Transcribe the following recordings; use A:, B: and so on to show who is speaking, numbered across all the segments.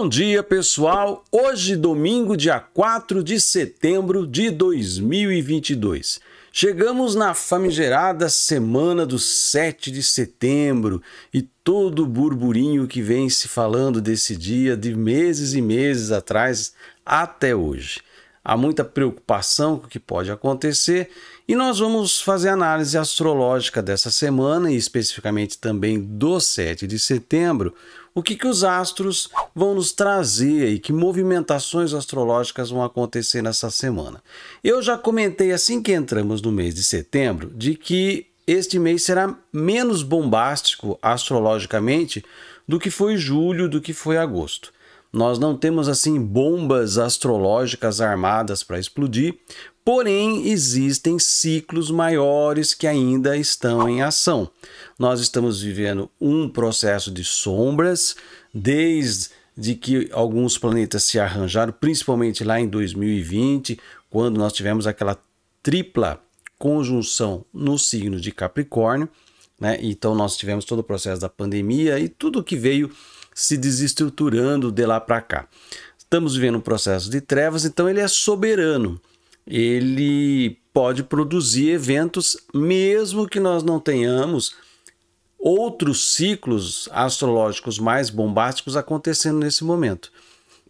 A: Bom dia, pessoal. Hoje, domingo, dia 4 de setembro de 2022. Chegamos na famigerada semana do 7 de setembro e todo o burburinho que vem se falando desse dia de meses e meses atrás até hoje. Há muita preocupação com o que pode acontecer e nós vamos fazer análise astrológica dessa semana e especificamente também do 7 de setembro o que, que os astros vão nos trazer e que movimentações astrológicas vão acontecer nessa semana. Eu já comentei assim que entramos no mês de setembro de que este mês será menos bombástico astrologicamente do que foi julho, do que foi agosto. Nós não temos assim bombas astrológicas armadas para explodir, Porém, existem ciclos maiores que ainda estão em ação. Nós estamos vivendo um processo de sombras desde de que alguns planetas se arranjaram, principalmente lá em 2020, quando nós tivemos aquela tripla conjunção no signo de Capricórnio, né? Então nós tivemos todo o processo da pandemia e tudo que veio se desestruturando de lá para cá. Estamos vivendo um processo de trevas, então ele é soberano ele pode produzir eventos mesmo que nós não tenhamos outros ciclos astrológicos mais bombásticos acontecendo nesse momento.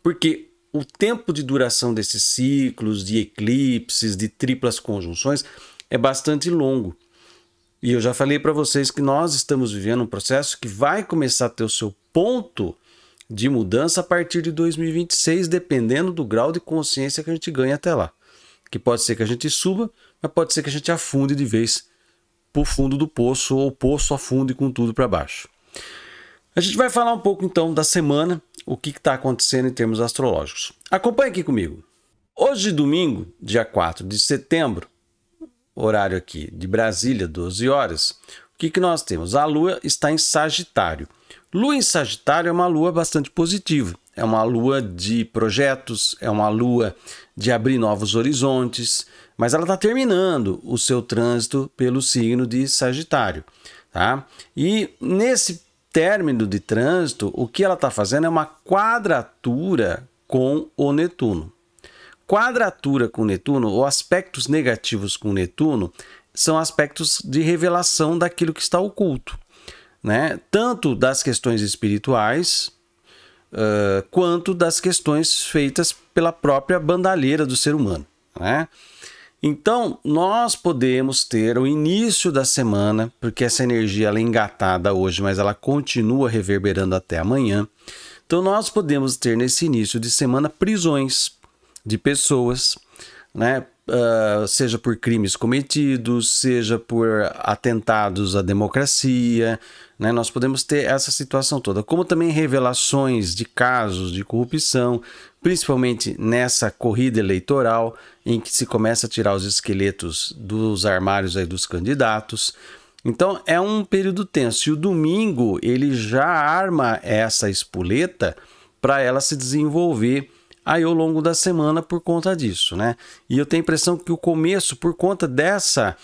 A: Porque o tempo de duração desses ciclos, de eclipses, de triplas conjunções, é bastante longo. E eu já falei para vocês que nós estamos vivendo um processo que vai começar a ter o seu ponto de mudança a partir de 2026, dependendo do grau de consciência que a gente ganha até lá que pode ser que a gente suba, mas pode ser que a gente afunde de vez para o fundo do poço ou o poço afunde com tudo para baixo. A gente vai falar um pouco então da semana, o que está acontecendo em termos astrológicos. Acompanhe aqui comigo. Hoje, domingo, dia 4 de setembro, horário aqui de Brasília, 12 horas, o que, que nós temos? A Lua está em Sagitário. Lua em Sagitário é uma Lua bastante positiva é uma lua de projetos, é uma lua de abrir novos horizontes, mas ela está terminando o seu trânsito pelo signo de Sagitário. Tá? E nesse término de trânsito, o que ela está fazendo é uma quadratura com o Netuno. Quadratura com Netuno, ou aspectos negativos com Netuno, são aspectos de revelação daquilo que está oculto, né? tanto das questões espirituais, eh, quanto das questões feitas pela própria bandalheira do ser humano. Né? Então, nós podemos ter o início da semana, porque essa energia ela é engatada hoje, mas ela continua reverberando até amanhã. Então, nós podemos ter nesse início de semana prisões de pessoas, né? Uh, seja por crimes cometidos, seja por atentados à democracia, né? Nós podemos ter essa situação toda, como também revelações de casos de corrupção, principalmente nessa corrida eleitoral em que se começa a tirar os esqueletos dos armários aí dos candidatos. Então é um período tenso. E o domingo ele já arma essa espoleta para ela se desenvolver aí ao longo da semana por conta disso, né? E eu tenho a impressão que o começo, por conta dessa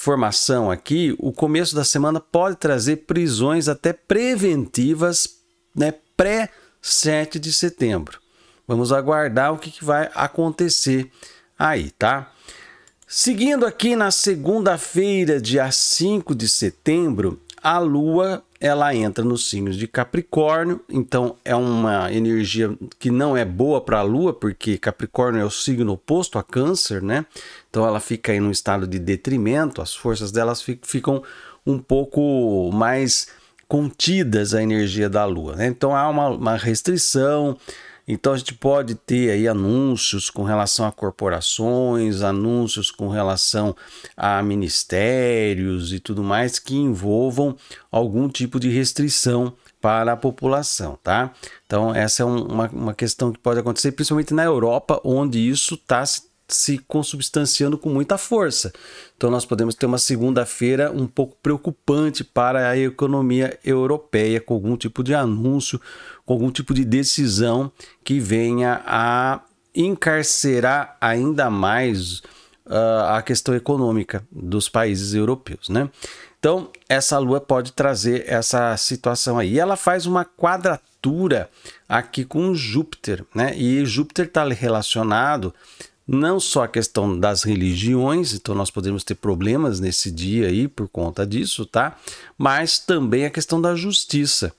A: formação aqui, o começo da semana pode trazer prisões até preventivas, né, pré 7 de setembro. Vamos aguardar o que, que vai acontecer aí, tá? Seguindo aqui na segunda-feira, dia 5 de setembro, a Lua ela entra nos signos de Capricórnio, então é uma energia que não é boa para a Lua, porque Capricórnio é o signo oposto a Câncer, né? Então ela fica aí num estado de detrimento, as forças delas ficam um pouco mais contidas a energia da Lua, né? Então há uma, uma restrição, então a gente pode ter aí anúncios com relação a corporações, anúncios com relação a ministérios e tudo mais que envolvam algum tipo de restrição para a população, tá? Então essa é um, uma, uma questão que pode acontecer, principalmente na Europa, onde isso está se se consubstanciando com muita força. Então, nós podemos ter uma segunda-feira um pouco preocupante para a economia europeia, com algum tipo de anúncio, com algum tipo de decisão que venha a encarcerar ainda mais uh, a questão econômica dos países europeus, né? Então, essa lua pode trazer essa situação aí. ela faz uma quadratura aqui com Júpiter, né? E Júpiter está relacionado não só a questão das religiões, então nós podemos ter problemas nesse dia aí por conta disso, tá? Mas também a questão da justiça.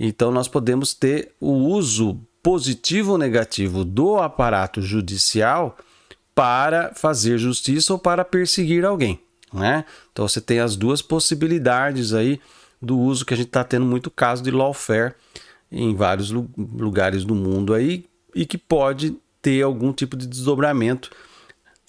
A: Então nós podemos ter o uso positivo ou negativo do aparato judicial para fazer justiça ou para perseguir alguém, né? Então você tem as duas possibilidades aí do uso que a gente está tendo muito caso de lawfare em vários lugares do mundo aí e que pode ter algum tipo de desdobramento,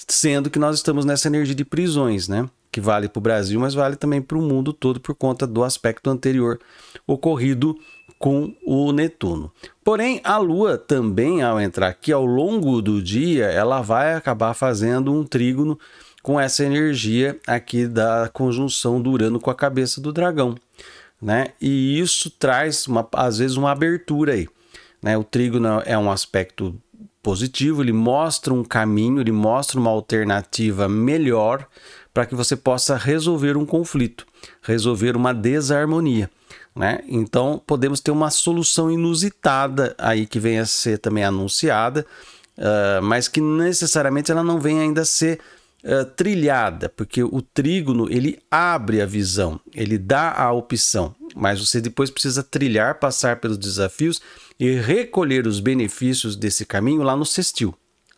A: sendo que nós estamos nessa energia de prisões, né? Que vale para o Brasil, mas vale também para o mundo todo por conta do aspecto anterior ocorrido com o Netuno. Porém, a Lua também, ao entrar aqui ao longo do dia, ela vai acabar fazendo um trígono com essa energia aqui da conjunção do Urano com a cabeça do dragão, né? E isso traz uma, às vezes uma abertura aí, né? O trígono é um aspecto positivo, ele mostra um caminho, ele mostra uma alternativa melhor para que você possa resolver um conflito, resolver uma desarmonia. Né? Então, podemos ter uma solução inusitada aí que venha a ser também anunciada, uh, mas que necessariamente ela não vem ainda a ser uh, trilhada, porque o trígono ele abre a visão, ele dá a opção mas você depois precisa trilhar, passar pelos desafios e recolher os benefícios desse caminho lá no cestil,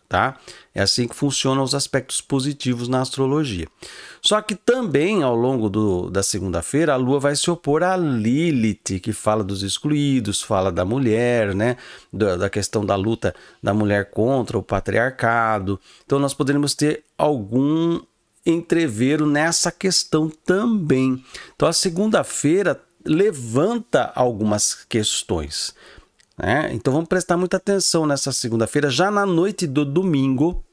A: tá? É assim que funcionam os aspectos positivos na astrologia. Só que também ao longo do, da segunda-feira a Lua vai se opor à Lilith, que fala dos excluídos, fala da mulher, né? Da, da questão da luta da mulher contra o patriarcado. Então nós poderemos ter algum entreveiro nessa questão também. Então a segunda-feira levanta algumas questões. Né? Então vamos prestar muita atenção nessa segunda-feira, já na noite do domingo,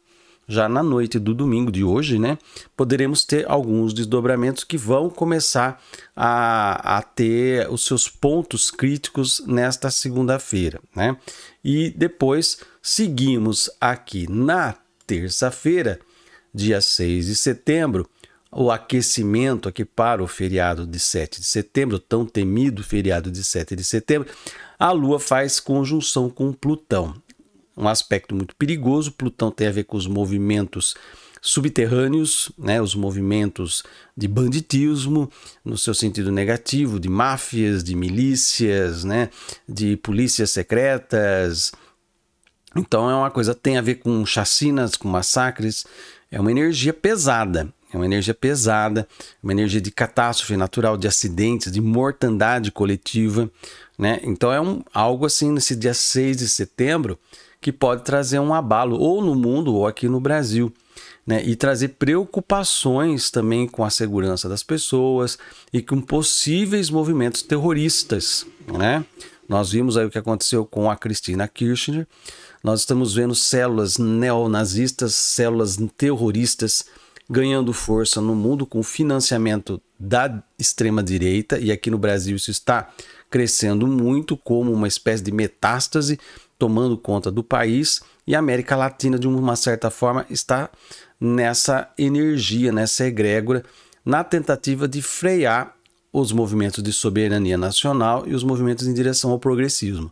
A: já na noite do domingo de hoje, né, poderemos ter alguns desdobramentos que vão começar a, a ter os seus pontos críticos nesta segunda-feira, né? E depois seguimos aqui na terça-feira, dia 6 de setembro, o aquecimento aqui para o feriado de 7 de setembro, tão temido feriado de 7 de setembro, a Lua faz conjunção com Plutão. Um aspecto muito perigoso. Plutão tem a ver com os movimentos subterrâneos, né, os movimentos de banditismo, no seu sentido negativo, de máfias, de milícias, né, de polícias secretas. Então é uma coisa tem a ver com chacinas, com massacres, é uma energia pesada. É uma energia pesada, uma energia de catástrofe natural, de acidentes, de mortandade coletiva, né? Então é um, algo assim nesse dia 6 de setembro que pode trazer um abalo ou no mundo ou aqui no Brasil. Né, e trazer preocupações também com a segurança das pessoas e com possíveis movimentos terroristas. Né? Nós vimos aí o que aconteceu com a Cristina Kirchner, nós estamos vendo células neonazistas, células terroristas ganhando força no mundo com financiamento da extrema-direita, e aqui no Brasil isso está crescendo muito como uma espécie de metástase tomando conta do país, e a América Latina, de uma certa forma, está nessa energia, nessa egrégora, na tentativa de frear os movimentos de soberania nacional e os movimentos em direção ao progressismo.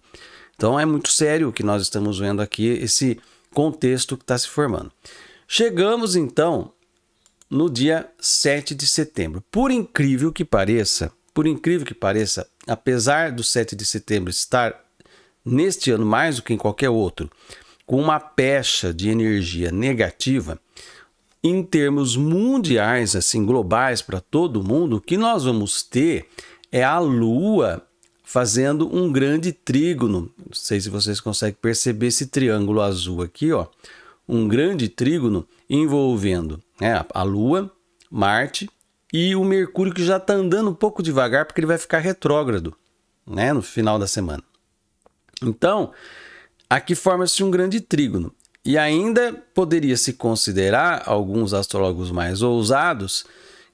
A: Então é muito sério o que nós estamos vendo aqui, esse contexto que está se formando. Chegamos então no dia 7 de setembro. Por incrível que pareça, por incrível que pareça, apesar do 7 de setembro estar neste ano mais do que em qualquer outro, com uma pecha de energia negativa, em termos mundiais, assim, globais para todo mundo, o que nós vamos ter é a Lua fazendo um grande trígono. Não sei se vocês conseguem perceber esse triângulo azul aqui, ó um grande trígono envolvendo né, a Lua, Marte e o Mercúrio, que já está andando um pouco devagar, porque ele vai ficar retrógrado né, no final da semana. Então, aqui forma-se um grande trígono. E ainda poderia se considerar, alguns astrólogos mais ousados,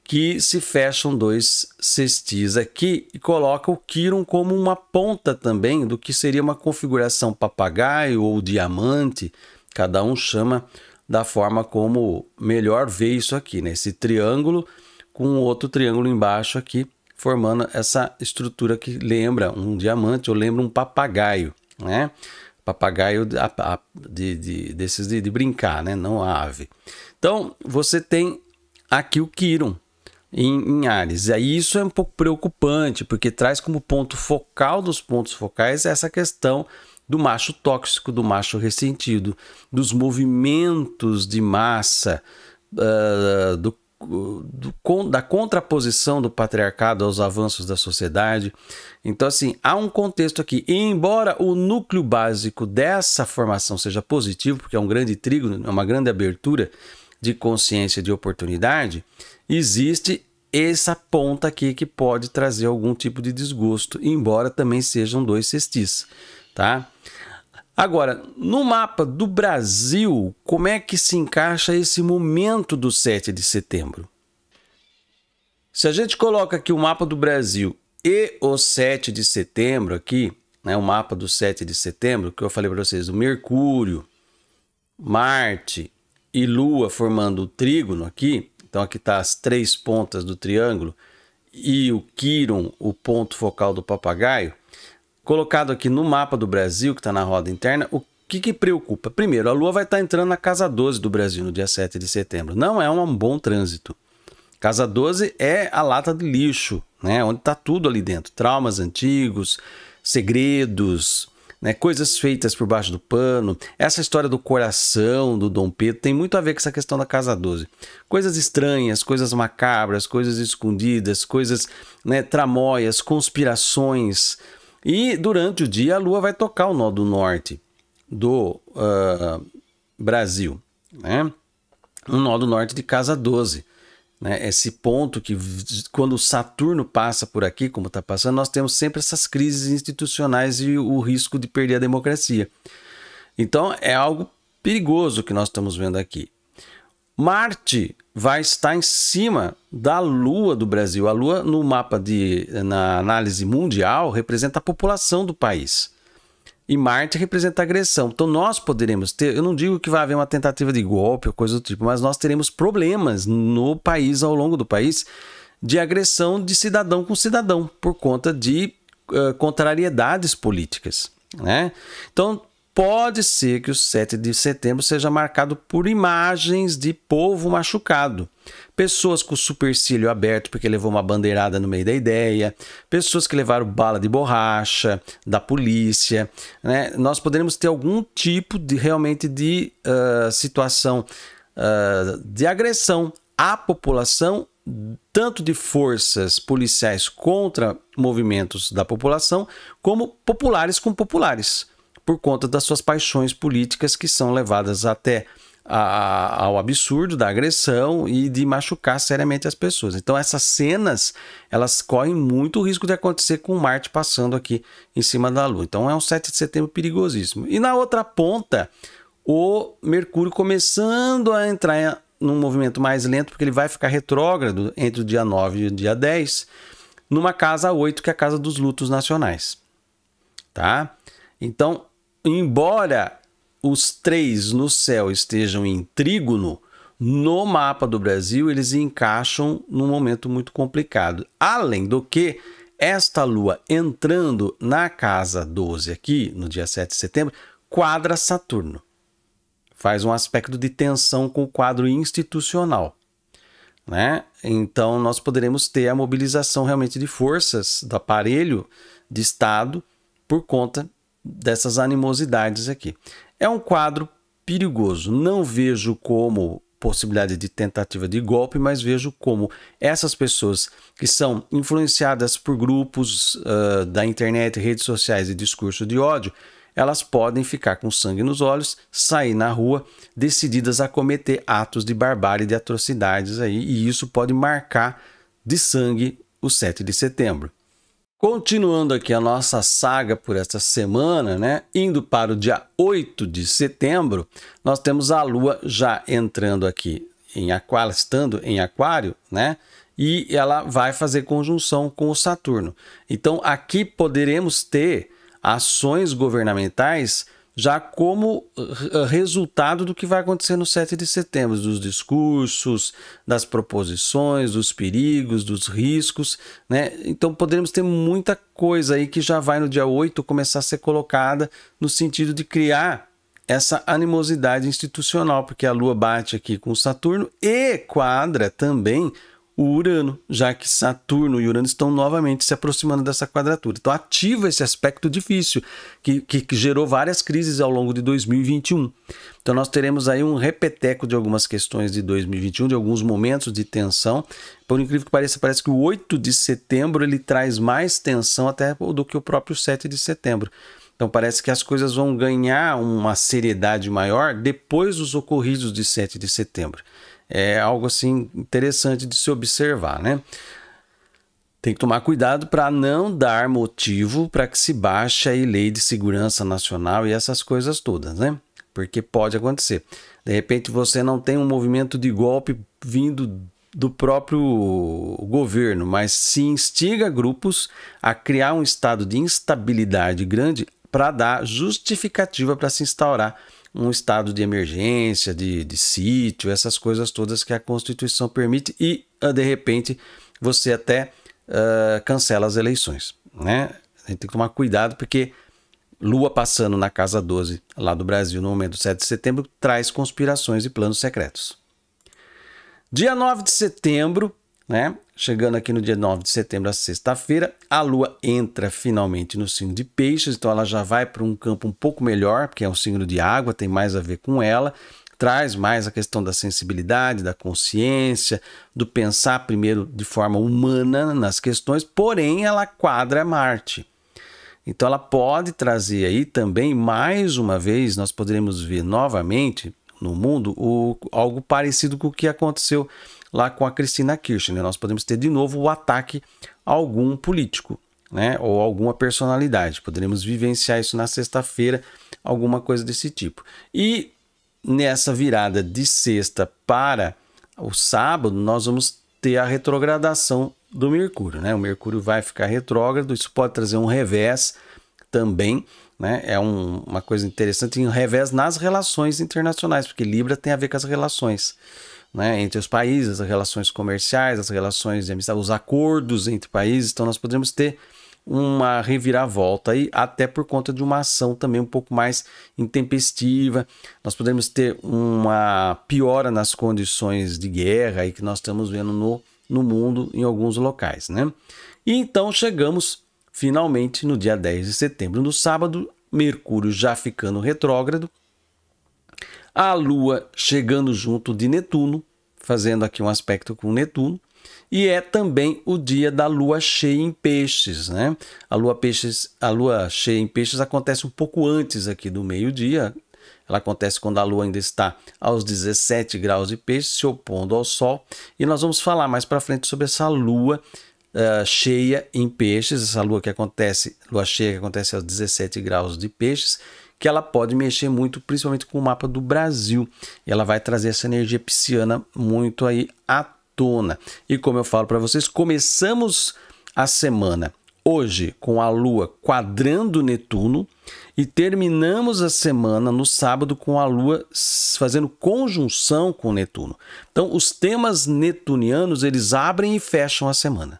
A: que se fecham dois cestis aqui e coloca o Quiron como uma ponta também do que seria uma configuração papagaio ou diamante, Cada um chama da forma como melhor vê isso aqui, né? Esse triângulo com outro triângulo embaixo aqui, formando essa estrutura que lembra um diamante ou lembra um papagaio, né? Papagaio de, de, desses de, de brincar, né? Não a ave. Então, você tem aqui o Quirum, em, em, Ares. E aí isso é um pouco preocupante, porque traz como ponto focal dos pontos focais essa questão do macho tóxico, do macho ressentido, dos movimentos de massa, uh, do, do, da contraposição do patriarcado aos avanços da sociedade. Então, assim, há um contexto aqui. E embora o núcleo básico dessa formação seja positivo, porque é um grande trigo, é uma grande abertura de consciência de oportunidade, existe essa ponta aqui que pode trazer algum tipo de desgosto, embora também sejam dois cestis tá? Agora, no mapa do Brasil, como é que se encaixa esse momento do 7 de setembro? Se a gente coloca aqui o mapa do Brasil e o 7 de setembro aqui, né, o mapa do 7 de setembro, que eu falei para vocês, o Mercúrio, Marte e Lua formando o trígono aqui, então aqui está as três pontas do triângulo e o Quirum o ponto focal do papagaio, colocado aqui no mapa do Brasil, que está na roda interna, o que, que preocupa? Primeiro, a Lua vai estar tá entrando na casa 12 do Brasil no dia 7 de setembro. Não é um bom trânsito. Casa 12 é a lata de lixo, né? onde está tudo ali dentro: traumas antigos, segredos, né, coisas feitas por baixo do pano. Essa história do coração do Dom Pedro tem muito a ver com essa questão da Casa 12. Coisas estranhas, coisas macabras, coisas escondidas, coisas né, tramóias, conspirações, e durante o dia a Lua vai tocar o nó do norte do uh, Brasil, né? Um nó do norte de casa 12. Né? Esse ponto que, quando Saturno passa por aqui, como está passando, nós temos sempre essas crises institucionais e o risco de perder a democracia. Então, é algo perigoso que nós estamos vendo aqui. Marte vai estar em cima da Lua do Brasil. A Lua, no mapa de na análise mundial, representa a população do país. E Marte representa a agressão. Então nós poderemos ter, eu não digo que vai haver uma tentativa de golpe ou coisa do tipo, mas nós teremos problemas no país, ao longo do país, de agressão de cidadão com cidadão, por conta de uh, contrariedades políticas. Né? Então, pode ser que o 7 de setembro seja marcado por imagens de povo machucado. Pessoas com o supercílio aberto porque levou uma bandeirada no meio da ideia, pessoas que levaram bala de borracha da polícia. Né? Nós poderemos ter algum tipo de realmente de uh, situação uh, de agressão à população tanto de forças policiais contra movimentos da população, como populares com populares por conta das suas paixões políticas que são levadas até a, ao absurdo da agressão e de machucar seriamente as pessoas. Então essas cenas elas correm muito risco de acontecer com Marte passando aqui em cima da Lua. Então é um 7 de setembro perigosíssimo. E na outra ponta o Mercúrio começando a entrar num movimento mais lento porque ele vai ficar retrógrado entre o dia 9 e o dia 10 numa casa 8 que é a casa dos lutos nacionais, tá? Então embora os três no céu estejam em trígono, no mapa do Brasil eles encaixam num momento muito complicado. Além do que, esta lua entrando na casa 12 aqui, no dia 7 de setembro, quadra Saturno. Faz um aspecto de tensão com o quadro institucional. Né? Então, nós poderemos ter a mobilização realmente de forças do aparelho de Estado por conta dessas animosidades aqui. É um quadro perigoso. Não vejo como possibilidade de tentativa de golpe, mas vejo como essas pessoas que são influenciadas por grupos uh, da internet, redes sociais e discurso de ódio, elas podem ficar com sangue nos olhos, sair na rua, decididas a cometer atos de barbárie, de atrocidades aí, e isso pode marcar de sangue o 7 de setembro. Continuando aqui a nossa saga por esta semana, né? Indo para o dia 8 de setembro, nós temos a Lua já entrando aqui em aquário, estando em aquário, né? E ela vai fazer conjunção com o Saturno. Então aqui poderemos ter ações governamentais já como eh, eh, resultado do que vai acontecer no 7 de setembro, dos discursos, das proposições, dos perigos, dos riscos, né? Então poderemos ter muita coisa aí que já vai no dia 8 começar a ser colocada no sentido de criar essa animosidade institucional, porque a Lua bate aqui com Saturno e quadra também o Urano, já que Saturno e Urano estão novamente se aproximando dessa quadratura. Então ativa esse aspecto difícil que, que, que gerou várias crises ao longo de 2021. Então nós teremos aí um repeteco de algumas questões de 2021, de alguns momentos de tensão. Por incrível que pareça, parece que o 8 de setembro ele traz mais tensão até do que o próprio 7 de setembro. Então parece que as coisas vão ganhar uma seriedade maior depois dos ocorridos de 7 de setembro é algo assim interessante de se observar, né? Tem que tomar cuidado para não dar motivo para que se baixe a lei de segurança nacional e essas coisas todas, né? Porque pode acontecer. De repente você não tem um movimento de golpe vindo do próprio governo, mas se instiga grupos a criar um estado de instabilidade grande para dar justificativa para se instaurar um estado de emergência, de, de sítio, essas coisas todas que a Constituição permite e, ah, de repente, você até uh, cancela as eleições. Né? A gente tem que tomar cuidado porque Lua passando na Casa 12, lá do Brasil, no momento do 7 de setembro, traz conspirações e planos secretos. Dia 9 de setembro, né? Chegando aqui no dia 9 de setembro, a sexta-feira, a Lua entra finalmente no signo de Peixes, então ela já vai para um campo um pouco melhor, porque é um signo de água, tem mais a ver com ela, traz mais a questão da sensibilidade, da consciência, do pensar primeiro de forma humana nas questões, porém ela quadra Marte. Então ela pode trazer aí também, mais uma vez, nós poderemos ver novamente no mundo o, algo parecido com o que aconteceu lá com a Cristina Kirchner. Né? Nós podemos ter de novo o ataque a algum político, né? Ou alguma personalidade. Poderemos vivenciar isso na sexta-feira, alguma coisa desse tipo. E nessa virada de sexta para o sábado, nós vamos ter a retrogradação do Mercúrio, né? O Mercúrio vai ficar retrógrado, isso pode trazer um revés também, né? É um, uma coisa interessante, um revés nas relações internacionais, porque Libra tem a ver com as relações né, entre os países, as relações comerciais, as relações de amistade, os acordos entre países. Então, nós podemos ter uma reviravolta aí, até por conta de uma ação também um pouco mais intempestiva. Nós podemos ter uma piora nas condições de guerra aí que nós estamos vendo no, no mundo em alguns locais, né? E então chegamos finalmente no dia 10 de setembro, no sábado, Mercúrio já ficando retrógrado, a Lua chegando junto de Netuno, fazendo aqui um aspecto com Netuno, e é também o dia da lua cheia em peixes, né? A lua, peixes, a lua cheia em peixes acontece um pouco antes aqui do meio-dia. Ela acontece quando a lua ainda está aos 17 graus de peixes, se opondo ao sol, e nós vamos falar mais para frente sobre essa lua uh, cheia em peixes, essa lua que acontece, lua cheia que acontece aos 17 graus de peixes, que ela pode mexer muito, principalmente com o mapa do Brasil. Ela vai trazer essa energia pisciana muito aí à tona. E como eu falo para vocês, começamos a semana hoje com a Lua quadrando Netuno e terminamos a semana no sábado com a Lua fazendo conjunção com Netuno. Então, os temas netunianos eles abrem e fecham a semana,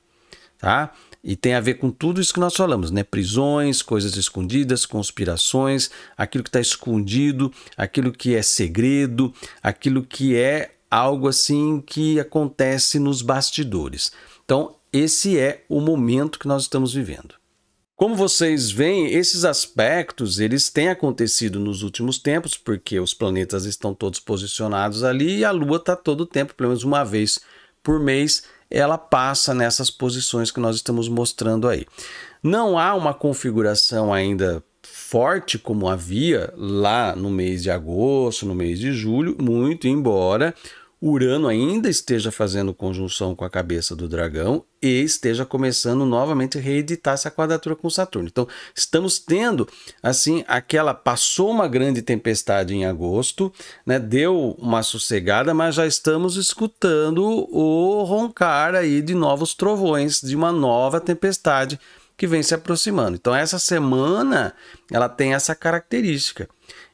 A: tá? E tem a ver com tudo isso que nós falamos, né? Prisões, coisas escondidas, conspirações, aquilo que está escondido, aquilo que é segredo, aquilo que é algo assim que acontece nos bastidores. Então, esse é o momento que nós estamos vivendo. Como vocês veem, esses aspectos eles têm acontecido nos últimos tempos, porque os planetas estão todos posicionados ali e a Lua está todo o tempo, pelo menos uma vez por mês, ela passa nessas posições que nós estamos mostrando aí. Não há uma configuração ainda forte como havia lá no mês de agosto, no mês de julho, muito embora Urano ainda esteja fazendo conjunção com a cabeça do dragão e esteja começando novamente a reeditar essa quadratura com Saturno. Então, estamos tendo assim aquela passou uma grande tempestade em agosto, né? Deu uma sossegada, mas já estamos escutando o roncar aí de novos trovões, de uma nova tempestade que vem se aproximando. Então, essa semana ela tem essa característica.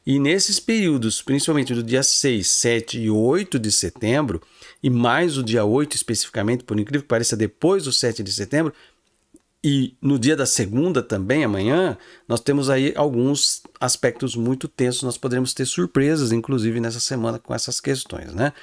A: E nesses períodos, principalmente do dia 6, 7 e 8 de setembro, e mais o dia 8 especificamente, por incrível que pareça, depois do 7 de setembro, e no dia da segunda também, amanhã, nós temos aí alguns aspectos muito tensos, nós poderemos ter surpresas, inclusive nessa semana, com essas questões, né?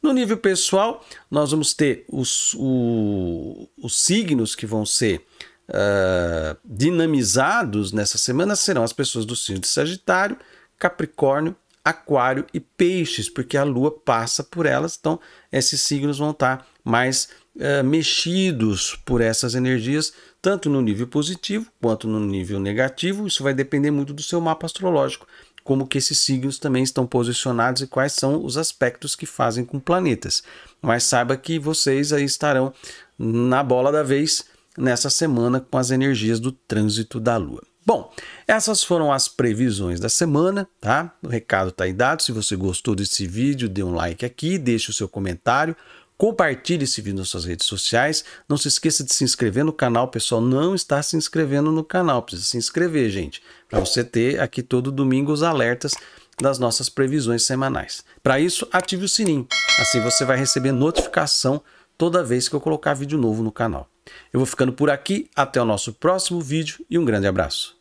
A: No nível pessoal, nós vamos ter os, o, os signos que vão ser uh, dinamizados nessa semana, serão as pessoas do signo de Sagitário, Capricórnio, Aquário e Peixes, porque a Lua passa por elas, então esses signos vão estar mais eh, mexidos por essas energias, tanto no nível positivo quanto no nível negativo. Isso vai depender muito do seu mapa astrológico, como que esses signos também estão posicionados e quais são os aspectos que fazem com planetas. Mas saiba que vocês aí estarão na bola da vez nessa semana com as energias do trânsito da Lua. Bom, essas foram as previsões da semana, tá? O recado está aí dado. Se você gostou desse vídeo, dê um like aqui, deixe o seu comentário, compartilhe esse vídeo nas suas redes sociais. Não se esqueça de se inscrever no canal, o pessoal. Não está se inscrevendo no canal, precisa se inscrever, gente, para você ter aqui todo domingo os alertas das nossas previsões semanais. Para isso, ative o sininho. Assim você vai receber notificação toda vez que eu colocar vídeo novo no canal. Eu vou ficando por aqui, até o nosso próximo vídeo e um grande abraço.